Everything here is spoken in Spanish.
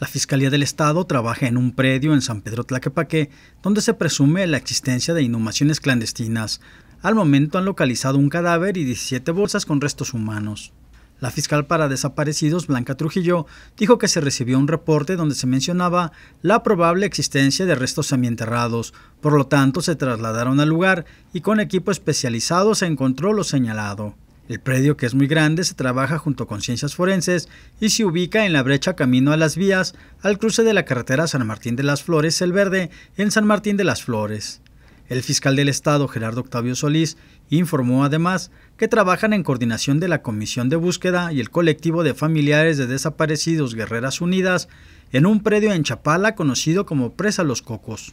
La Fiscalía del Estado trabaja en un predio en San Pedro Tlaquepaque, donde se presume la existencia de inhumaciones clandestinas. Al momento han localizado un cadáver y 17 bolsas con restos humanos. La fiscal para desaparecidos, Blanca Trujillo, dijo que se recibió un reporte donde se mencionaba la probable existencia de restos semienterrados, por lo tanto se trasladaron al lugar y con equipo especializado se encontró lo señalado. El predio, que es muy grande, se trabaja junto con ciencias forenses y se ubica en la brecha camino a las vías, al cruce de la carretera San Martín de las Flores El Verde, en San Martín de las Flores. El fiscal del Estado, Gerardo Octavio Solís, informó además que trabajan en coordinación de la Comisión de Búsqueda y el colectivo de familiares de desaparecidos Guerreras Unidas en un predio en Chapala conocido como Presa Los Cocos.